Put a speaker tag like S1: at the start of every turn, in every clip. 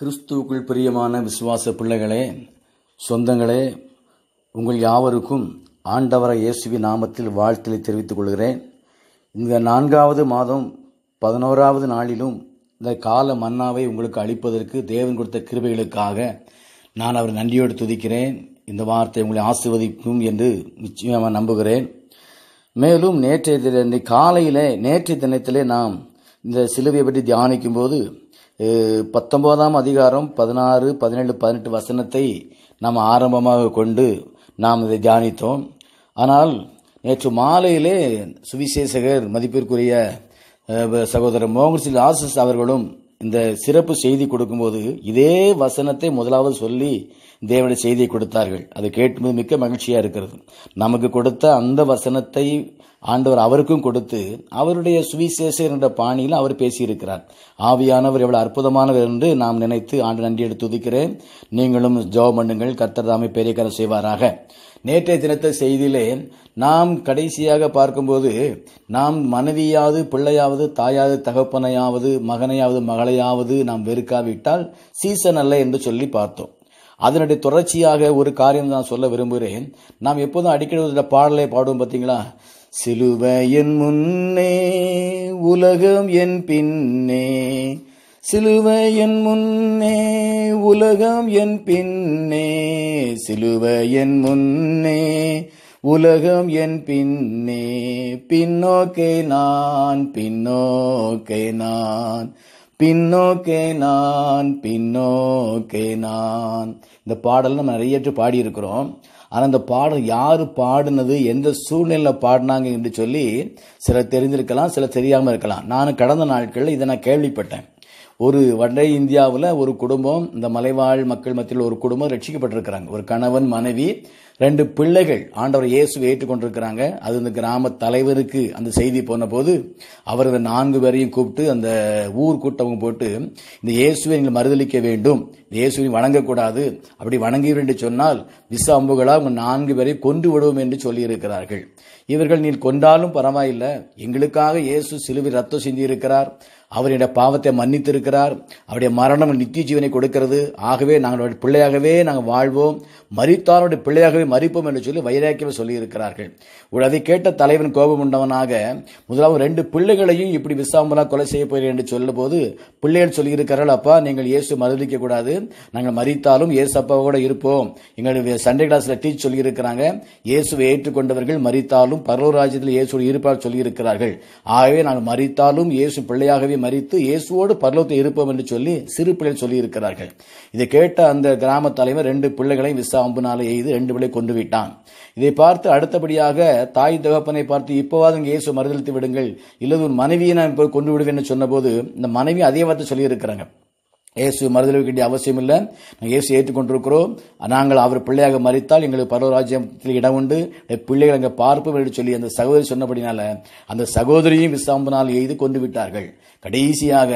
S1: கிறிஸ்துவுக்குள் பிரியமான விசுவாச பிள்ளைகளே சொந்தங்களே உங்கள் யாவருக்கும் ஆண்டவர இயேசுவி நாமத்தில் வாழ்த்தலை தெரிவித்துக் கொள்கிறேன் இந்த நான்காவது மாதம் பதினோராவது நாளிலும் இந்த கால மன்னாவை உங்களுக்கு அளிப்பதற்கு தேவன் கொடுத்த கிருபைகளுக்காக நான் அவர் நன்றியோடு துதிக்கிறேன் இந்த வார்த்தை உங்களை ஆசிர்வதிக்கும் என்று நிச்சயமாக நம்புகிறேன் மேலும் நேற்றைய தின காலையிலே நேற்றைய தினத்திலே நாம் இந்த சிலுவையை பற்றி தியானிக்கும் போது பத்தொன்பதாம் அதிகாரம் பதினாறு பதினேழு பதினெட்டு வசனத்தை நாம் ஆரம்பமாக கொண்டு நாம் இதை தியானித்தோம் ஆனால் நேற்று மாலையிலே சுவிசேஷகர் மதிப்பிற்குரிய சகோதரர் மோகன்சிங் ஆசிஸ் அவர்களும் இந்த சிறப்பு செய்தி கொடுக்கும்போது இதே வசனத்தை முதலாவது சொல்லி தேவனுடைய செய்தியை கொடுத்தார்கள் அது கேட்கும்போது மிக்க மகிழ்ச்சியாக இருக்கிறது நமக்கு கொடுத்த அந்த வசனத்தை ஆண்டவர் அவருக்கும் கொடுத்து அவருடைய சுவிசேஷர் என்ற பாணியில் அவர் பேசியிருக்கிறார் ஆவியானவர் எவ்வளோ அற்புதமானவர் என்று நாம் நினைத்து ஆண்டு நன்றி எடுத்து துதிக்கிறேன் நீங்களும் ஜோ பண்ணுங்கள் கர்த்தர் தாமே பெரிய செய்வாராக நேற்றைய தினத்த செய்தியிலே நாம் கடைசியாக பார்க்கும்போது நாம் மனைவியாவது பிள்ளையாவது தாயாவது தகப்பனையாவது மகனையாவது மகளையாவது நாம் வெறுக்காவிட்டால் சீசன் அல்ல என்று சொல்லி பார்த்தோம் அதனுடைய தொடர்ச்சியாக ஒரு காரியம் நான் சொல்ல விரும்புகிறேன் நாம் எப்போதும் அடிக்கடி பாடலை பாடுவோம் பார்த்தீங்களா சிலுவை என் முன்னே உலகம் என் பின்னே சிலுவை என் முன்னே உலகம் என் பின்னே சிலுவை என் முன்னே உலகம் என் பின்னே பின்னோக்கே நான் பின்னோக்கே நான் பின்னோக்கே நான் பின்னோக்கே நான் இந்த பாடல் நம்ம நிறையற்று பாடியிருக்கிறோம் ஆனால் இந்த பாடல் யார் பாடினது எந்த சூழ்நிலையில் பாடினாங்க என்று சொல்லி சில தெரிஞ்சிருக்கலாம் சில தெரியாமல் இருக்கலாம் நான் கடந்த நாட்களில் இதை நான் கேள்விப்பட்டேன் ஒரு வட இந்தியாவில் ஒரு குடும்பம் இந்த மலைவாழ் மக்கள் மத்தியில் ஒரு குடும்பம் ரட்சிக்கப்பட்டிருக்கிறாங்க ஒரு கணவன் மனைவி ரெண்டு பிள்ளைகள் ஆண்டவர் இயேசு ஏற்றுக்கொண்டிருக்கிறாங்க அது இந்த கிராம தலைவருக்கு அந்த செய்தி போன போது அவர் இந்த நான்கு பேரையும் கூப்பிட்டு அந்த ஊர் கூட்டவங்க போட்டு இந்த இயேசுவை நீங்கள் மறுதளிக்க வேண்டும் இயேசுவை வணங்கக்கூடாது அப்படி வணங்கி என்று சொன்னால் விச அம்புகளாக உங்கள் நான்கு பேரை கொண்டு விடுவோம் என்று சொல்லியிருக்கிறார்கள் இவர்கள் நீ கொண்டாலும் பரவாயில்லை எங்களுக்காக இயேசு சிலுவை ரத்தம் செஞ்சிருக்கிறார் அவருடைய பாவத்தை மன்னித்திருக்கிறார் அவருடைய மரணம் நித்திய ஜீவனை கொடுக்கிறது ஆகவே நாங்கள் பிள்ளையாகவே நாங்கள் வாழ்வோம் மறித்தாருடைய பிள்ளையாகவே மறிப்போம் என்று சொல்லி வைராக்கியம் சொல்லியிருக்கிறார்கள் ஒரு அதை கேட்ட தலைவன் கோபம் உண்டவனாக முதலாவது ரெண்டு பிள்ளைகளையும் இப்படி விசாம்பலா கொலை செய்ய போகிறேன் என்று சொல்லும்போது பிள்ளைகள் சொல்லியிருக்கிறாள் அப்பா நீங்கள் இயேசு மறுதிக்க கூடாது நாங்கள் மறித்தாலும் இயேசு அப்பா கூட இருப்போம் எங்களுடைய சண்டே கிளாஸ்ல டீச் சொல்லியிருக்கிறாங்க இயேசுவை ஏற்றுக்கொண்டவர்கள் மறித்தாலும் பரலூர் ராஜ்யத்தில் இயேசு இருப்பார் சொல்லியிருக்கிறார்கள் ஆகவே நாங்கள் மறித்தாலும் இயேசு பிள்ளையாகவே மறித்து இயேசுவோடு பரலோகத்தில் இருப்போம் என்று சொல்லி சிறு பிள்ளைகள் சொல்லியிருக்கிறார்கள் இதை கேட்ட அந்த கிராம தலைவர் ரெண்டு பிள்ளைகளையும் விசா அம்புனால எய்து ரெண்டு பிள்ளை கொண்டு விட்டான் இதை பார்த்து அடுத்தபடியாக தாய் தகப்பனை பார்த்து இப்போவாது இயேசு மறுதளித்து விடுங்கள் இல்லது உன் மனைவியை நான் கொண்டு விடுவேன் சொன்னபோது இந்த மனைவி அதே வார்த்தை சொல்லியிருக்கிறாங்க இயேசு மறுதளிக்க வேண்டிய அவசியம் இல்லை நாங்கள் இயேசு ஏற்றுக்கொண்டிருக்கிறோம் நாங்கள் அவர் பிள்ளையாக மறித்தால் எங்களுக்கு பரவராஜ்யத்தில் இடம் உண்டு பிள்ளைகள் அங்கே பார்ப்போம் என்று சொல்லி அந்த சகோதரி சொன்னபடினால அந்த சகோதரியும் விசாம்பனால் எய்து கொண்டு விட்டார்கள் கடைசியாக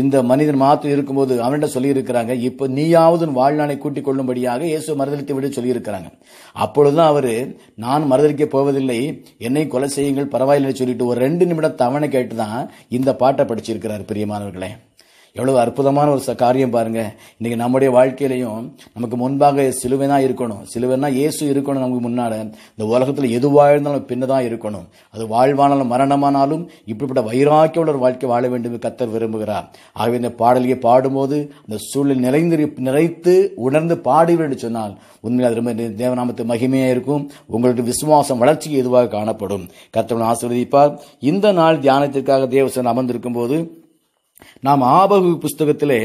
S1: இந்த மனிதன் மாத்திரம் இருக்கும்போது அவன்கிட்ட சொல்லியிருக்கிறாங்க இப்போ நீயாவது வாழ்நாளை கூட்டிக் கொள்ளும்படியாக இயேசு மறுதளித்து விட சொல்லியிருக்கிறாங்க அப்பொழுதுதான் அவர் நான் மறுதளிக்க போவதில்லை என்னை கொலை செய்யுங்கள் பரவாயில்லை சொல்லிட்டு ஒரு ரெண்டு நிமிடம் தவணை கேட்டு தான் இந்த பாட்டை படிச்சிருக்கிறார் பிரியமானவர்களே எவ்வளவு அற்புதமான ஒரு காரியம் பாருங்க இன்னைக்கு நம்முடைய வாழ்க்கையிலையும் நமக்கு முன்பாக சிலுவைனா இருக்கணும் சிலுவைனா இயேசு இருக்கணும் நமக்கு முன்னால இந்த உலகத்தில் எதுவாக இருந்தாலும் பின்ன தான் இருக்கணும் அது வாழ்வானாலும் மரணமானாலும் இப்படிப்பட்ட வைராக்கிய உள்ள ஒரு வாழ்க்கை வாழ வேண்டும் கத்தர் விரும்புகிறார் ஆகவே இந்த பாடலையே பாடும்போது அந்த சூழல் நிறைந்து நிறைத்து உணர்ந்து பாடுவேன் சொன்னால் உண்மையில் அது ரொம்ப தேவநாமத்து மகிமையாக இருக்கும் உங்களுக்கு விசுவாசம் வளர்ச்சிக்கு எதுவாக காணப்படும் கத்தவன் ஆசிர்வதிப்பார் இந்த நாள் தியானத்திற்காக தேவசன் அமர்ந்திருக்கும் போது நாம் ஆபகு புஸ்தகத்திலே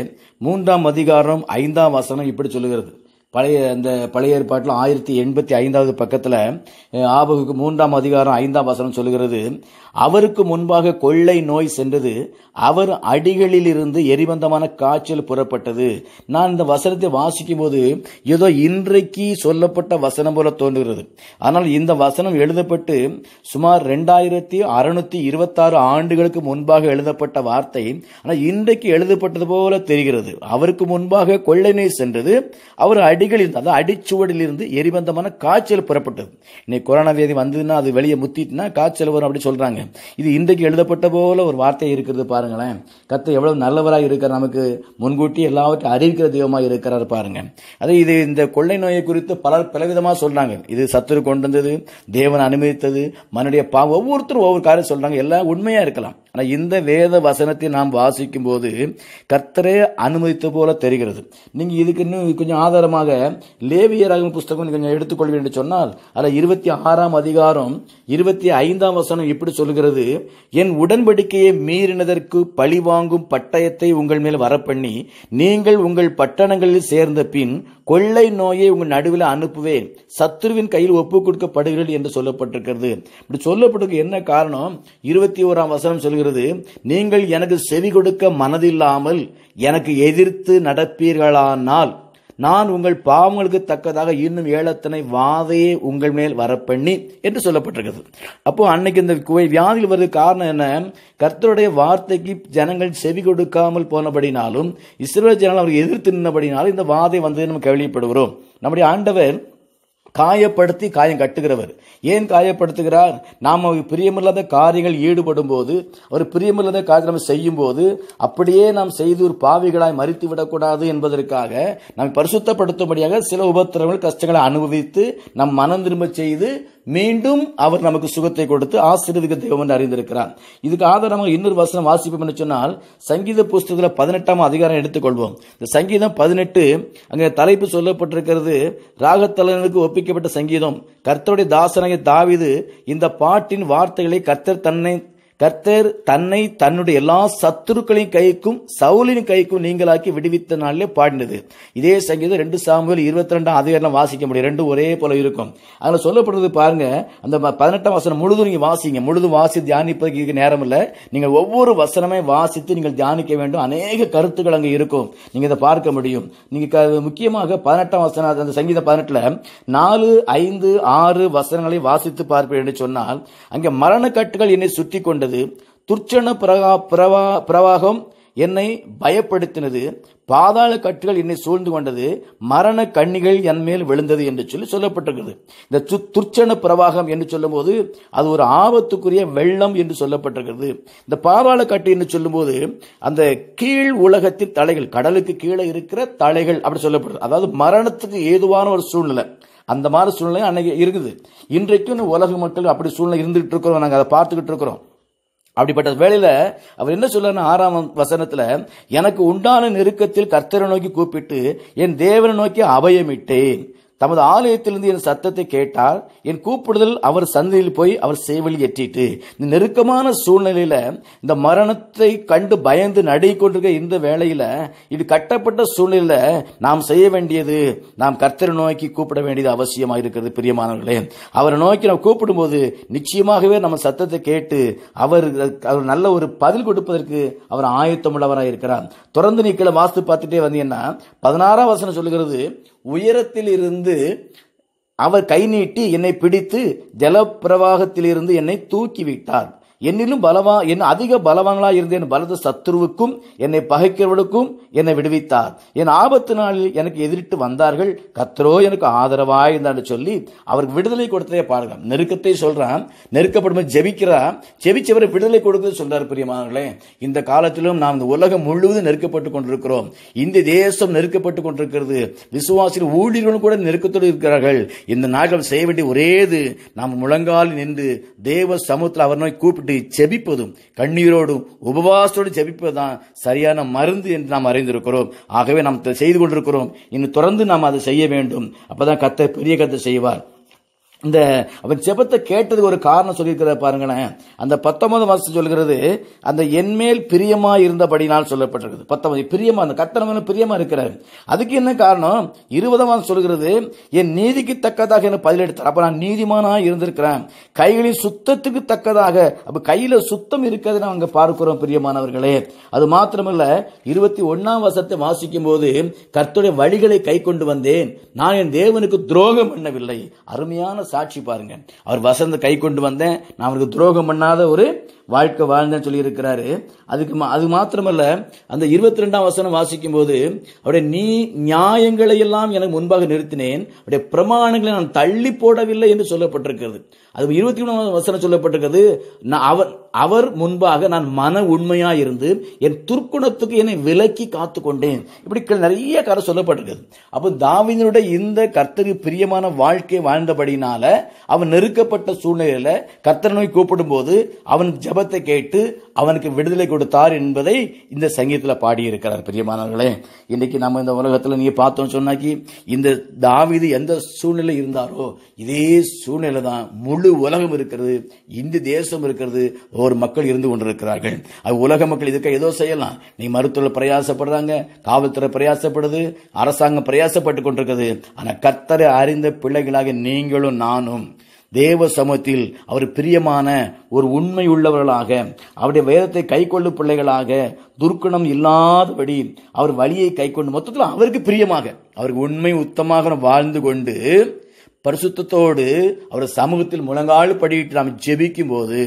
S1: மூன்றாம் அதிகாரம் ஐந்தாம் வசனம் இப்படி சொல்லுகிறது பழைய அந்த பழைய ஏற்பாட்டில் ஆயிரத்தி எண்பத்தி ஐந்தாவது பக்கத்தில் ஆபகுக்கு மூன்றாம் அதிகாரம் ஐந்தாம் வசனம் சொல்கிறது அவருக்கு முன்பாக கொள்ளை நோய் சென்றது அவர் அடிகளில் இருந்து எரிபந்தமான காய்ச்சல் புறப்பட்டது நான் இந்த வசனத்தை வாசிக்கும் போது ஏதோ இன்றைக்கு சொல்லப்பட்ட வசனம் போல தோன்றுகிறது ஆனால் இந்த வசனம் எழுதப்பட்டு சுமார் ரெண்டாயிரத்தி அறுநூத்தி இருபத்தாறு ஆண்டுகளுக்கு முன்பாக எழுதப்பட்ட வார்த்தை ஆனால் இன்றைக்கு எழுதப்பட்டது போல தெரிகிறது அவருக்கு முன்பாக கொள்ளை நோய் சென்றது அவர் அடிகளில் இருந்து அதாவது இருந்து எரிபந்தமான காய்ச்சல் புறப்பட்டது இன்னைக்கு கொரோனா வியாதி வந்ததுன்னா அது வெளியே முத்திட்டுனா காய்ச்சல் வரும் அப்படின்னு சொல்கிறாங்க இது இன்றைக்கு எழுதப்பட்ட போல ஒரு வார்த்தை இருக்கிறது பாருங்களேன் கத்த எவ்வளவு நல்லவராக இருக்கிற நமக்கு முன்கூட்டி எல்லாவற்றையும் அறிவிக்கிற தெய்வமாக இருக்கிறார் பாருங்க அதே இது இந்த கொள்ளை நோயை குறித்து பலர் பலவிதமாக சொல்கிறாங்க இது சத்துரு கொண்டு வந்தது தேவன் அனுமதித்தது மனுடைய பாவம் ஒவ்வொருத்தரும் ஒவ்வொரு காரியம் சொல்கிறாங்க எல்லாம் உண்மையாக இருக்கலாம் ஆனால் இந்த வேத வசனத்தை நாம் வாசிக்கும் போது கர்த்தரே அனுமதித்த போல தெரிகிறது நீங்கள் இதுக்கு இன்னும் கொஞ்சம் ஆதாரமாக லேவியராகும் புஸ்தகம் கொஞ்சம் எடுத்துக்கொள்வேன் என்று சொன்னால் அதில் இருபத்தி ஆறாம் அதிகாரம் இருபத்தி ஐந்தாம் வசனம் இப்படி சொல்கிறது என் உடன்படிக்கையை மீறினதற்கு பழி வாங்கும் பட்டயத்தை உங்கள் மேல் வரப்பண்ணி நீங்கள் உங்கள் பட்டணங்களில் சேர்ந்த பின் கொள்ளை நோயை உங்கள் நடுவில் அனுப்புவேன் சத்ருவின் கையில் ஒப்பு கொடுக்கப்படுகிறீர்கள் என்று சொல்லப்பட்டிருக்கிறது இப்படி சொல்லப்பட்டிருக்க என்ன காரணம் இருபத்தி ஓராம் வசனம் சொல்கிறது நீங்கள் எனக்கு செவி கொடுக்க மனதில்லாமல் எனக்கு எதிர்த்து நடப்பீர்களானால் நான் உங்கள் பாவங்களுக்கு தக்கதாக இன்னும் ஏழத்தனை வாதையை உங்கள் மேல் வரப்பண்ணி என்று சொல்லப்பட்டிருக்கிறது அப்போ அன்னைக்கு இந்த வியாதியில் வருது காரணம் என்ன கர்த்தருடைய வார்த்தைக்கு ஜனங்கள் செவி கொடுக்காமல் போனபடினாலும் இஸ்ரோ ஜனங்கள் அவர் எதிர்த்து நின்றபடினாலும் இந்த வாதை வந்தது நம்ம கவலைப்படுகிறோம் நம்முடைய ஆண்டவர் காயப்படுத்தி காயம் கட்டுகிறவர் ஏன் காயப்படுத்துகிறார் நாம் பிரியமில்லாத காரியங்கள் ஈடுபடும் போது அவர் பிரியமில்லாத காரியம் நம்ம செய்யும் போது அப்படியே நாம் செய்து ஒரு பாவிகளாய் மறித்து விடக்கூடாது என்பதற்காக நாம் பரிசுத்தப்படுத்தும்படியாக சில உபத்திரங்கள் கஷ்டங்களை அனுபவித்து நம் மனம் திரும்ப செய்து மீண்டும் அவர் நமக்கு சுகத்தை கொடுத்து ஆசீர்வதிக்க தெய்வம் என்று அறிந்திருக்கிறார் இதுக்கு ஆதாரமாக இன்னொரு வசனம் வாசிப்போம் என்று சொன்னால் சங்கீத புஸ்தகத்தில் பதினெட்டாம் அதிகாரம் எடுத்துக்கொள்வோம் இந்த சங்கீதம் பதினெட்டு அங்கே தலைப்பு சொல்லப்பட்டிருக்கிறது ராகத்தலனுக்கு ஒப்பிக்கப்பட்ட சங்கீதம் கர்த்தருடைய தாசனாகிய தாவிது இந்த பாட்டின் வார்த்தைகளை கர்த்தர் தன்னை கர்த்தர் தன்னை தன்னுடைய எல்லா சத்துருக்களின் கைக்கும் சவுலின் கைக்கும் நீங்களாக்கி விடுவித்த நாளிலே பாடினது இதே சங்கீதம் ரெண்டு சாமுவேல் இருபத்தி ரெண்டாம் அதிகாரம் வாசிக்க முடியும் ரெண்டும் ஒரே போல இருக்கும் அதில் சொல்லப்படுறது பாருங்க அந்த பதினெட்டாம் வசனம் முழுதும் நீங்கள் வாசிங்க முழுதும் வாசி தியானிப்பதற்கு நேரம் இல்லை நீங்கள் ஒவ்வொரு வசனமே வாசித்து நீங்கள் தியானிக்க வேண்டும் அநேக கருத்துக்கள் அங்கே இருக்கும் நீங்கள் இதை பார்க்க முடியும் நீங்கள் முக்கியமாக பதினெட்டாம் வசனம் அந்த சங்கீதம் பதினெட்டில் நாலு ஐந்து ஆறு வசனங்களை வாசித்து பார்ப்பேன் என்று சொன்னால் அங்கே மரண கட்டுகள் என்னை சுற்றி கொண்டது கொண்டது துர்ச்சன பிரகா பிரவா பிரவாகம் என்னை பயப்படுத்தினது பாதாள கட்டுகள் என்னை சூழ்ந்து கொண்டது மரண கண்ணிகள் என் மேல் விழுந்தது என்று சொல்லி சொல்லப்பட்டிருக்கிறது இந்த துர்ச்சன பிரவாகம் என்று சொல்லும்போது அது ஒரு ஆபத்துக்குரிய வெள்ளம் என்று சொல்லப்பட்டிருக்கிறது இந்த பாதாள கட்டு என்று சொல்லும்போது அந்த கீழ் உலகத்தின் தலைகள் கடலுக்கு கீழே இருக்கிற தலைகள் அப்படி சொல்லப்படுது அதாவது மரணத்துக்கு ஏதுவான ஒரு சூழ்நிலை அந்த மாதிரி சூழ்நிலை அன்னைக்கு இருக்குது இன்றைக்கும் உலக மக்கள் அப்படி சூழ்நிலை இருந்துகிட்டு இருக்கிறோம் நாங்கள் அதை பார்த்துக்கிட்டு இருக்கிறோம் அப்படிப்பட்ட வேளையில் அவர் என்ன சொல்லணும் ஆறாம் வசனத்தில் எனக்கு உண்டான நெருக்கத்தில் கர்த்தரை நோக்கி கூப்பிட்டு என் தேவனை நோக்கி அபயமிட்டேன் தமது ஆலயத்திலிருந்து என் சத்தத்தை கேட்டார் என் கூப்பிடுதல் அவர் சந்தையில் போய் அவர் சேவல் எட்டிட்டு இந்த நெருக்கமான சூழ்நிலையில இந்த மரணத்தை கண்டு பயந்து நடை கொண்டிருக்க இந்த வேளையில இது கட்டப்பட்ட சூழ்நிலையில நாம் செய்ய வேண்டியது நாம் கர்த்தரை நோக்கி கூப்பிட வேண்டியது அவசியமாக இருக்கிறது பிரியமானவர்களே அவரை நோக்கி நாம் கூப்பிடும்போது நிச்சயமாகவே நம்ம சத்தத்தை கேட்டு அவர் அவர் நல்ல ஒரு பதில் கொடுப்பதற்கு அவர் ஆயத்தமுள்ளவராக இருக்கிறார் தொடர்ந்து நீக்கிற வாஸ்து பார்த்துட்டே வந்தீங்கன்னா பதினாறாம் வசனம் சொல்லுகிறது உயரத்திலிருந்து அவர் கை நீட்டி என்னை பிடித்து ஜலப்பிரவாகத்திலிருந்து என்னை தூக்கிவிட்டார் என்னிலும் பலவா என்ன அதிக பலவங்களா இருந்த என் பலத சத்துருவுக்கும் என்னை பகைக்கிறவர்களுக்கும் என்னை விடுவித்தார் என் ஆபத்து நாளில் எனக்கு எதிரிட்டு வந்தார்கள் கத்தரோ எனக்கு ஆதரவாய் இருந்தான் சொல்லி அவருக்கு விடுதலை கொடுத்ததே பாருங்க நெருக்கத்தை சொல்றான் நெருக்கப்படும் ஜெபிக்கிறா ஜெபிச்சவரை விடுதலை கொடுத்து சொல்றாரு பிரியமானே இந்த காலத்திலும் நாம் இந்த உலகம் முழுவதும் நெருக்கப்பட்டு கொண்டிருக்கிறோம் இந்த தேசம் நெருக்கப்பட்டு கொண்டிருக்கிறது விசுவாசிகள் ஊழியர்களும் கூட நெருக்கத்தோடு இருக்கிறார்கள் இந்த நாட்கள் செய்ய வேண்டிய ஒரே நாம் முழங்கால் நின்று தேவ சமூகத்தில் அவர் நோய் கூப்பிட்டு கஷ்டப்பட்டு செபிப்பதும் கண்ணீரோடும் உபவாசத்தோடு செபிப்பது தான் சரியான மருந்து என்று நாம் அறிந்திருக்கிறோம் ஆகவே நாம் செய்து கொண்டிருக்கிறோம் இன்னும் தொடர்ந்து நாம் அதை செய்ய வேண்டும் அப்பதான் கத்தை பெரிய கத்தை செய்வார் இந்த அவன் ஜெபத்தை கேட்டது ஒரு காரணம் சொல்லியிருக்கிற பாருங்களேன் அந்த பத்தொன்பது வருஷம் சொல்கிறது அந்த என்மேல் பிரியமா இருந்தபடினால் சொல்லப்பட்டிருக்குது பத்தொன்பது பிரியமா அந்த கத்தனவன பிரியமா இருக்கிறார் அதுக்கு என்ன காரணம் இருபதாம் வருஷம் சொல்கிறது என் நீதிக்கு தக்கதாக எனக்கு பதிலெடுத்தார் அப்ப நான் நீதிமானா இருந்திருக்கிறேன் கைகளின் சுத்தத்துக்கு தக்கதாக அப்ப கையில சுத்தம் இருக்கிறது நான் அங்கே பார்க்கிறோம் பிரியமானவர்களே அது மாத்திரமல்ல இருபத்தி ஒன்னாம் வருஷத்தை வாசிக்கும் போது கர்த்துடைய வழிகளை கை கொண்டு வந்தேன் நான் என் தேவனுக்கு துரோகம் பண்ணவில்லை அருமையான சாட்சி பாருங்க அவர் வசந்த கை கொண்டு வந்தேன் நான் அவருக்கு துரோகம் பண்ணாத ஒரு வாழ்க்கை சொல்லி சொல்லியிருக்கிறாரு அதுக்கு அது மாத்திரமல்ல அந்த இருபத்தி ரெண்டாம் வசனம் வாசிக்கும் போது அவருடைய நீ நியாயங்களை எல்லாம் எனக்கு முன்பாக நிறுத்தினேன் அவருடைய பிரமாணங்களை நான் தள்ளி போடவில்லை என்று சொல்லப்பட்டிருக்கிறது அது இருபத்தி மூணாம் வசனம் சொல்லப்பட்டிருக்கிறது நான் அவர் அவர் முன்பாக நான் மன உண்மையா இருந்து என் துர்க்குணத்துக்கு என்னை விலக்கி காத்து கொண்டேன் இப்படி நிறைய கதை சொல்லப்பட்டிருக்கிறது அப்போ தாவிதனுடைய இந்த கர்த்தருக்கு பிரியமான வாழ்க்கை வாழ்ந்தபடினால அவன் நெருக்கப்பட்ட சூழ்நிலையில கர்த்தர் நோய் கூப்பிடும் போது அவன் ஜப ஜபத்தை கேட்டு அவனுக்கு விடுதலை கொடுத்தார் என்பதை இந்த சங்கீதத்தில் பாடியிருக்கிறார் பிரியமானவர்களே இன்றைக்கி நம்ம இந்த உலகத்தில் நீங்கள் பார்த்தோம் சொன்னாக்கி இந்த தாவிது எந்த சூழ்நிலை இருந்தாரோ இதே சூழ்நிலை தான் முழு உலகம் இருக்கிறது இந்து தேசம் இருக்கிறது ஒவ்வொரு மக்கள் இருந்து கொண்டிருக்கிறார்கள் அது உலக மக்கள் இதுக்காக ஏதோ செய்யலாம் நீ மருத்துவ பிரயாசப்படுறாங்க காவல்துறை பிரயாசப்படுது அரசாங்கம் பிரயாசப்பட்டு கொண்டிருக்கிறது ஆனால் கத்தரை அறிந்த பிள்ளைகளாக நீங்களும் நானும் தேவ சமூகத்தில் அவர் பிரியமான ஒரு உண்மை உள்ளவர்களாக அவருடைய வேதத்தை கை கொள்ளும் பிள்ளைகளாக துர்க்குணம் இல்லாதபடி அவர் வழியை கை கொண்டு மொத்தத்தில் அவருக்கு பிரியமாக அவருக்கு உண்மை உத்தமாக வாழ்ந்து கொண்டு பரிசுத்தோடு அவர் சமூகத்தில் முழங்கால் படிட்டு நாம் ஜெபிக்கும் போது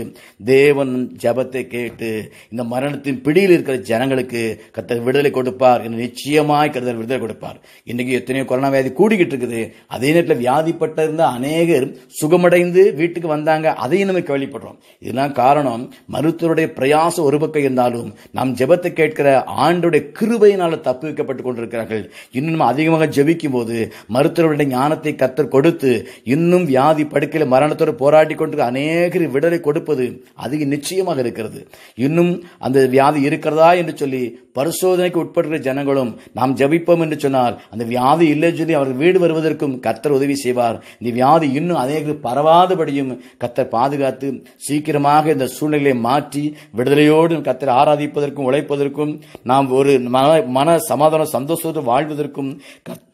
S1: தேவன் ஜபத்தை கேட்டு இந்த மரணத்தின் பிடியில் இருக்கிற ஜனங்களுக்கு கத்தர் விடுதலை கொடுப்பார் என்று நிச்சயமாய் கருதல் விடுதலை கொடுப்பார் இன்றைக்கு எத்தனையோ கொரோனா வியாதி கூடிக்கிட்டு இருக்குது அதே நேரத்தில் வியாதிப்பட்ட இருந்த அநேகர் சுகமடைந்து வீட்டுக்கு வந்தாங்க அதையும் நம்ம கேள்விப்படுறோம் இதெல்லாம் காரணம் மருத்துவருடைய பிரயாசம் ஒரு பக்கம் இருந்தாலும் நாம் ஜபத்தை கேட்கிற ஆண்டுடைய கிருபையினால் தப்பு வைக்கப்பட்டு கொண்டிருக்கிறார்கள் இன்னும் அதிகமாக ஜபிக்கும் போது மருத்துவருடைய ஞானத்தை கத்தர் கொடுத்து கொடுத்து இன்னும் வியாதி படுக்கையில் மரணத்தோடு போராடி கொண்டு அநேகரி விடலை கொடுப்பது அதிக நிச்சயமாக இருக்கிறது இன்னும் அந்த வியாதி இருக்கிறதா என்று சொல்லி பரிசோதனைக்கு உட்படுகிற ஜனங்களும் நாம் ஜபிப்போம் என்று சொன்னால் அந்த வியாதி இல்லை சொல்லி அவர்கள் வீடு வருவதற்கும் கத்தர் உதவி செய்வார் இந்த வியாதி இன்னும் அநேக பரவாதபடியும் கத்தர் பாதுகாத்து சீக்கிரமாக இந்த சூழ்நிலையை மாற்றி விடுதலையோடு கத்தர் ஆராதிப்பதற்கும் உழைப்பதற்கும் நாம் ஒரு மன மன சமாதான சந்தோஷத்தோடு வாழ்வதற்கும் கத்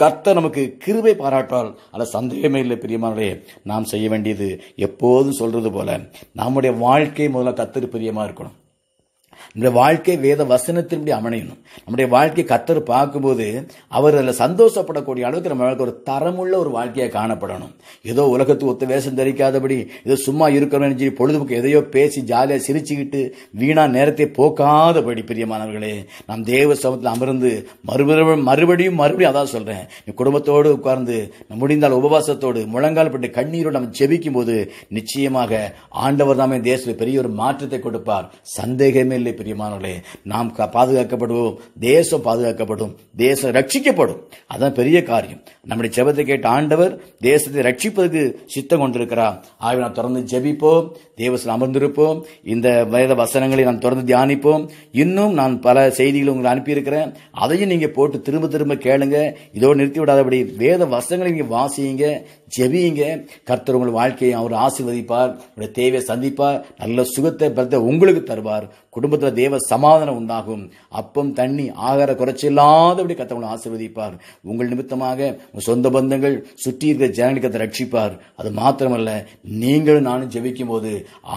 S1: கர்த்த நமக்கு கிருவை பாராட்டால் அதில் சந்தேகமே இல்லை பிரியமானே நாம் செய்ய வேண்டியது எப்போதும் சொல்கிறது போல நம்முடைய வாழ்க்கை முதல்ல கத்தர் பிரியமாக இருக்கணும் நம்முடைய வாழ்க்கை வேத வசனத்தின்படி அமணையணும் நம்முடைய வாழ்க்கை கத்தர் பார்க்கும்போது அவர் அதில் சந்தோஷப்படக்கூடிய அளவுக்கு நம்ம வாழ்க்கை ஒரு தரமுள்ள ஒரு வாழ்க்கையை காணப்படணும் ஏதோ உலகத்துக்கு ஒத்த வேஷம் தெரிக்காதபடி ஏதோ சும்மா இருக்கிறோம்னு சொல்லி பொழுதுபோக்கு எதையோ பேசி ஜாலியாக சிரிச்சுக்கிட்டு வீணா நேரத்தை போக்காதபடி பிரியமானவர்களே நாம் தேவ சமத்தில் அமர்ந்து மறுபடியும் மறுபடியும் மறுபடியும் அதான் சொல்கிறேன் குடும்பத்தோடு உட்கார்ந்து முடிந்தால் உபவாசத்தோடு முழங்கால் பட்டு கண்ணீரோடு நம்ம ஜெபிக்கும் போது நிச்சயமாக ஆண்டவர் தாமே தேசத்தில் பெரிய ஒரு மாற்றத்தை கொடுப்பார் சந்தேகமே இல்லை பிரியமானவர்களே நாம் பாதுகாக்கப்படுவோம் தேசம் பாதுகாக்கப்படும் தேசம் ரட்சிக்கப்படும் அதான் பெரிய காரியம் நம்முடைய ஜபத்தை கேட்ட ஆண்டவர் தேசத்தை ரட்சிப்பதற்கு சித்தம் கொண்டிருக்கிறார் ஆகவே நாம் தொடர்ந்து ஜெபிப்போம் தேவசம் அமர்ந்திருப்போம் இந்த வேத வசனங்களை நாம் தொடர்ந்து தியானிப்போம் இன்னும் நான் பல செய்திகளை உங்களுக்கு அனுப்பியிருக்கிறேன் அதையும் நீங்கள் போட்டு திரும்ப திரும்ப கேளுங்க இதோடு நிறுத்தி விடாதபடி வேத வசனங்களை நீங்கள் வாசியுங்க ஜெபியுங்க கர்த்தர் உங்கள் வாழ்க்கையை அவர் ஆசிர்வதிப்பார் உங்களுடைய தேவையை சந்திப்பார் நல்ல சுகத்தை பலத்தை உங்களுக்கு தருவார் குடும்பத்தில் தேவ சமாதானம் உண்டாகும் அப்பம் தண்ணி ஆகார குறைச்சி குறைச்சில்லாதபடி உங்களை ஆசிர்வதிப்பார் உங்கள் நிமித்தமாக சொந்த பந்தங்கள் சுற்றி இருக்கிற ஜனங்களுக்கு அதை ரட்சிப்பார் அது மாத்திரமல்ல நீங்களும் நானும் ஜெபிக்கும் போது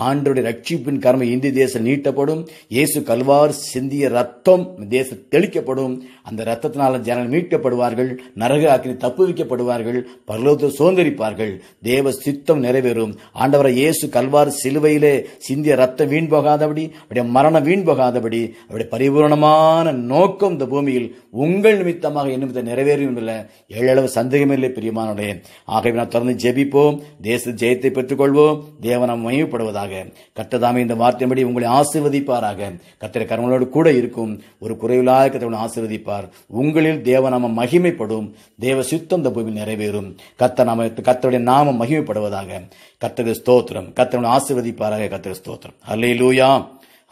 S1: ஆண்டோடைய ரட்சிப்பின் கர்மை இந்திய தேசம் நீட்டப்படும் இயேசு கல்வார் சிந்திய ரத்தம் தேசம் தெளிக்கப்படும் அந்த ரத்தத்தினால ஜனங்கள் மீட்கப்படுவார்கள் நரக ஆக்கினி தப்பு வைக்கப்படுவார்கள் பரலோகத்தில் சுதரிப்பார்கள் தேவ சித்தம் நிறைவேறும் ஆண்டவரை இயேசு கல்வார் சிலுவையிலே சிந்திய ரத்தம் வீண் போகாதபடி அவருடைய மரணம் வீண் போகாதபடி அவருடைய பரிபூர்ணமான நோக்கம் இந்த பூமியில் உங்கள் நிமித்தமாக என்னமித்த நிறைவேறும் இல்லை ஏழளவு சந்தேகமில்லை பிரியமானே ஆகவே நான் தொடர்ந்து ஜெபிப்போம் தேச ஜெயத்தை பெற்றுக்கொள்வோம் தேவனம் மயப்படுவதாக கத்ததாமே இந்த வார்த்தையின்படி உங்களை ஆசிர்வதிப்பாராக கத்திர கர்மங்களோடு கூட இருக்கும் ஒரு குறைவிலாக கத்தவனை ஆசிர்வதிப்பார் உங்களில் தேவநாம மகிமைப்படும் தேவ சித்தம் இந்த பூமியில் நிறைவேறும் கத்த நாம கத்தருடைய நாமம் மகிமைப்படுவதாக கத்தக ஸ்தோத்திரம் கத்தருடைய ஆசிர்வதிப்பாராக கத்தக ஸ்தோத்திரம் அல்லே லூயா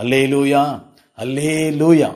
S1: அல்லே லூயா அல்லே லூயா